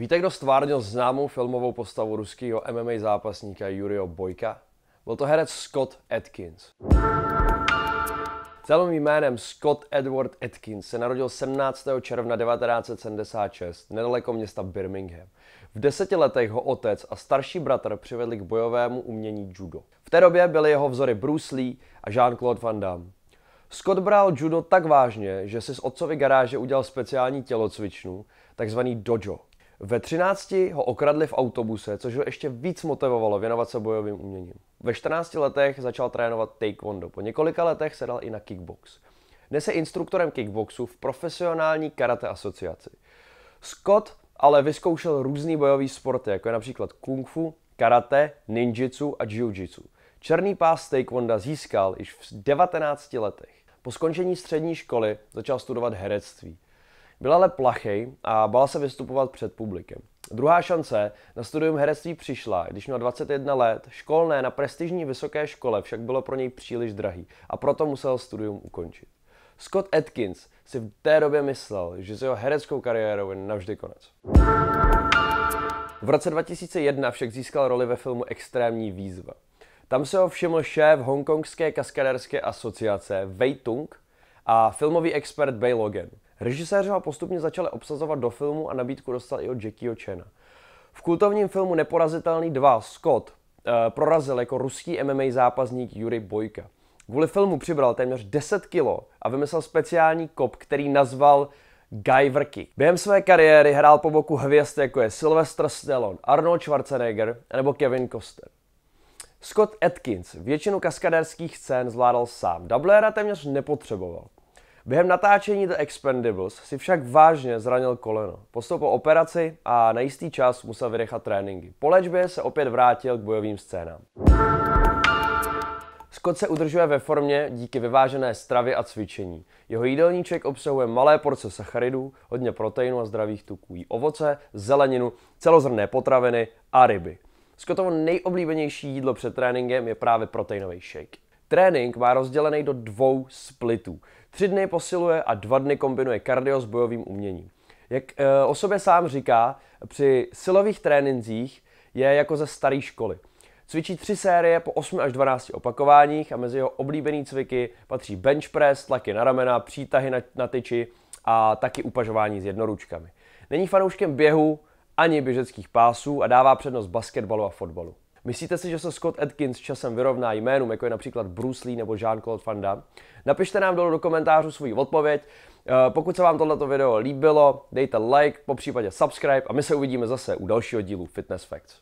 Víte, kdo stvárnil známou filmovou postavu ruského MMA zápasníka Jurio Bojka? Byl to herec Scott Atkins. Celým jménem Scott Edward Atkins se narodil 17. června 1976 nedaleko města Birmingham. V deseti letech ho otec a starší bratr přivedli k bojovému umění judo. V té době byly jeho vzory Bruce Lee a Jean-Claude Van Damme. Scott bral judo tak vážně, že si z otcovy garáže udělal speciální tělocvičnu, takzvaný dojo, ve 13 ho okradli v autobuse, což ho ještě víc motivovalo věnovat se bojovým uměním. Ve 14 letech začal trénovat taekwondo, po několika letech se dal i na kickbox. Dnes je instruktorem kickboxu v profesionální karate asociaci. Scott ale vyzkoušel různý bojový sporty, jako je například kung fu, karate, ninjitsu a jiu-jitsu. Černý pás taekwonda získal již v 19 letech. Po skončení střední školy začal studovat herectví. Byl ale plachej a bál se vystupovat před publikem. Druhá šance na studium herectví přišla, když měl 21 let, školné na prestižní vysoké škole však bylo pro něj příliš drahý a proto musel studium ukončit. Scott Atkins si v té době myslel, že s jeho hereckou kariérou je navždy konec. V roce 2001 však získal roli ve filmu Extrémní výzva. Tam se ho všiml šéf hongkongské kaskaderské asociace Wei Tung a filmový expert Bay Logan. Režiséři ho postupně začali obsazovat do filmu a nabídku dostal i od Jackieho Chena. V kultovním filmu Neporazitelný 2 Scott uh, prorazil jako ruský MMA zápasník Yuri Bojka. Kvůli filmu přibral téměř 10 kilo a vymyslel speciální kop, který nazval Guyver Během své kariéry hrál po boku hvězd jako je Sylvester Stallone, Arnold Schwarzenegger nebo Kevin Costner. Scott Atkins většinu kaskadérských scén zvládal sám, dublera téměř nepotřeboval. Během natáčení The Expendables si však vážně zranil koleno. Postoupil operaci a na jistý čas musel vydechat tréninky. Po léčbě se opět vrátil k bojovým scénám. Scott se udržuje ve formě díky vyvážené stravě a cvičení. Jeho jídelníček obsahuje malé porce sacharidů, hodně proteinu a zdravých tuků, ovoce, zeleninu, celozrné potraviny a ryby. Scottovo nejoblíbenější jídlo před tréninkem je právě proteinový shake. Trénink má rozdělený do dvou splitů. Tři dny posiluje a dva dny kombinuje kardio s bojovým uměním. Jak eh, o sobě sám říká, při silových tréninzích je jako ze staré školy. Cvičí tři série po 8 až 12 opakováních a mezi jeho oblíbený cviky patří bench press, tlaky na ramena, přítahy na, na tyči a taky upažování s jednoručkami. Není fanouškem běhu, ani běžeckých pásů a dává přednost basketbalu a fotbalu. Myslíte si, že se Scott Atkins časem vyrovná jménům, jako je například Bruce Lee nebo Jean-Claude Van Damme? Napište nám dolů do komentářů svůj odpověď. Eh, pokud se vám tohleto video líbilo, dejte like, po případě subscribe a my se uvidíme zase u dalšího dílu Fitness Facts.